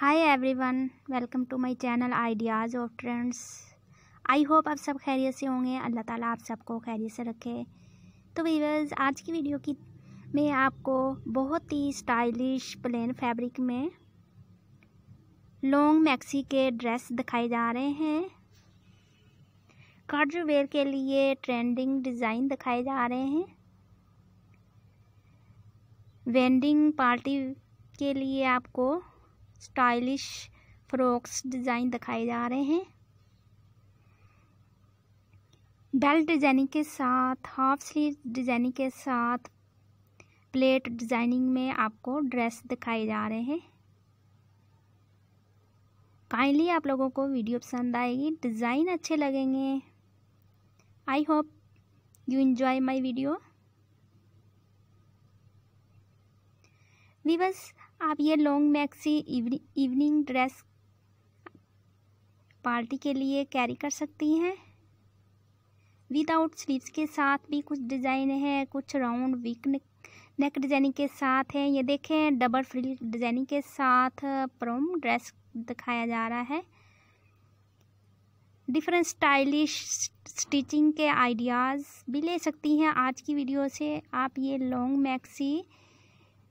hi everyone welcome to my channel ideas और trends I hope आप सब खैरियत से होंगे अल्लाह ताला आप सबको खैरियत से रखे तो वीवर्स आज की वीडियो की मैं आपको बहुत ही स्टाइलिश प्लेन फैब्रिक में लॉन्ग मैक्सी के ड्रेस दिखाए जा रहे हैं कार्ड वेयर के लिए ट्रेंडिंग डिज़ाइन दिखाए जा रहे हैं वेंडिंग पार्टी के लिए आपको स्टाइलिश फ्रॉक्स डिज़ाइन दिखाए जा रहे हैं बेल्ट डिज़ाइनिंग के साथ हाफ स्लीव डिज़ाइनिंग के साथ प्लेट डिज़ाइनिंग में आपको ड्रेस दिखाए जा रहे हैं काइंडली आप लोगों को वीडियो पसंद आएगी डिज़ाइन अच्छे लगेंगे I hope you enjoy my video viewers आप ये long maxi evening dress party के लिए कैरी कर सकती हैं विदाउट स्लीव्स के साथ भी कुछ डिज़ाइन है कुछ राउंड वीक नेक डिज़ाइनिंग के साथ है ये देखें डबल फ्रिल डिज़ाइनिंग के साथ प्रोम ड्रेस दिखाया जा रहा है डिफरेंट स्टाइलिश स्टिचिंग के आइडियाज़ भी ले सकती हैं आज की वीडियो से आप ये लॉन्ग मैक्सी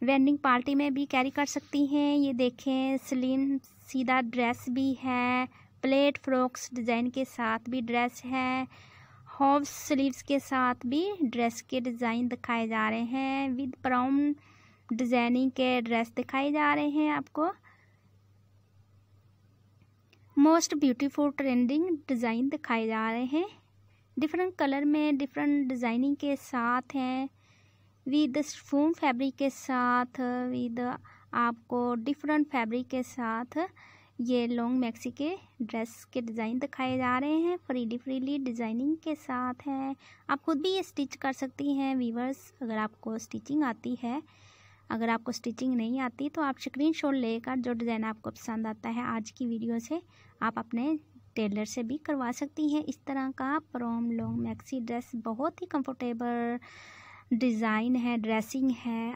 वेंडिंग पार्टी में भी कैरी कर सकती हैं ये देखें स्लिम सीधा ड्रेस भी है प्लेट फ्रॉक्स डिज़ाइन के साथ भी ड्रेस है हॉफ स्लीव्स के साथ भी ड्रेस के डिज़ाइन दिखाए जा रहे हैं विद प्राउन डिज़ाइनिंग के ड्रेस दिखाए जा रहे हैं आपको मोस्ट ब्यूटीफुल ट्रेंडिंग डिज़ाइन दिखाए जा रहे हैं डिफरेंट कलर में डिफरेंट डिज़ाइनिंग के साथ हैं विद फोम फैब्रिक के साथ विद आपको डिफरेंट फैब्रिक के साथ ये लॉन्ग मैक्सी के ड्रेस के डिज़ाइन दिखाए जा रहे हैं फ्रीडी फ्रीली डिज़ाइनिंग के साथ हैं आप खुद भी ये स्टिच कर सकती हैं वीवर्स अगर आपको स्टिचिंग आती है अगर आपको स्टिचिंग नहीं आती तो आप स्क्रीन शॉट लेकर जो डिज़ाइन आपको पसंद आता है आज की वीडियो से आप अपने टेलर से भी करवा सकती हैं इस तरह का प्रोम लॉन्ग मैक्सी ड्रेस बहुत ही कंफर्टेबल डिज़ाइन है ड्रेसिंग है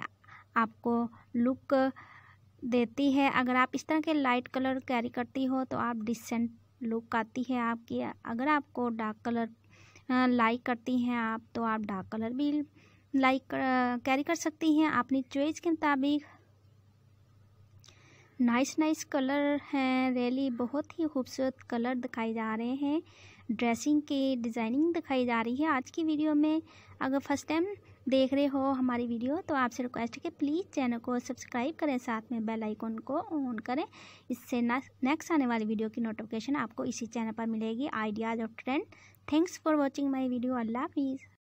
आपको लुक देती है अगर आप इस तरह के लाइट कलर कैरी करती हो तो आप डिसेंट लुक आती है आपकी अगर आपको डार्क कलर लाइक करती हैं आप तो आप डार्क कलर भी लाइक कैरी कर सकती हैं अपनी चॉइस के मुताबिक नाइस नाइस कलर हैं रैली बहुत ही खूबसूरत कलर दिखाई जा रहे हैं ड्रेसिंग की डिज़ाइनिंग दिखाई जा रही है आज की वीडियो में अगर फर्स्ट टाइम देख रहे हो हमारी वीडियो तो आपसे रिक्वेस्ट है कि प्लीज़ चैनल को सब्सक्राइब करें साथ में बेल आइकन को ऑन करें इससे नेक्स्ट आने वाली वीडियो की नोटिफिकेशन आपको इसी चैनल पर मिलेगी आइडियाज़ और trend thanks for watching my video अल्लाह हाफिज़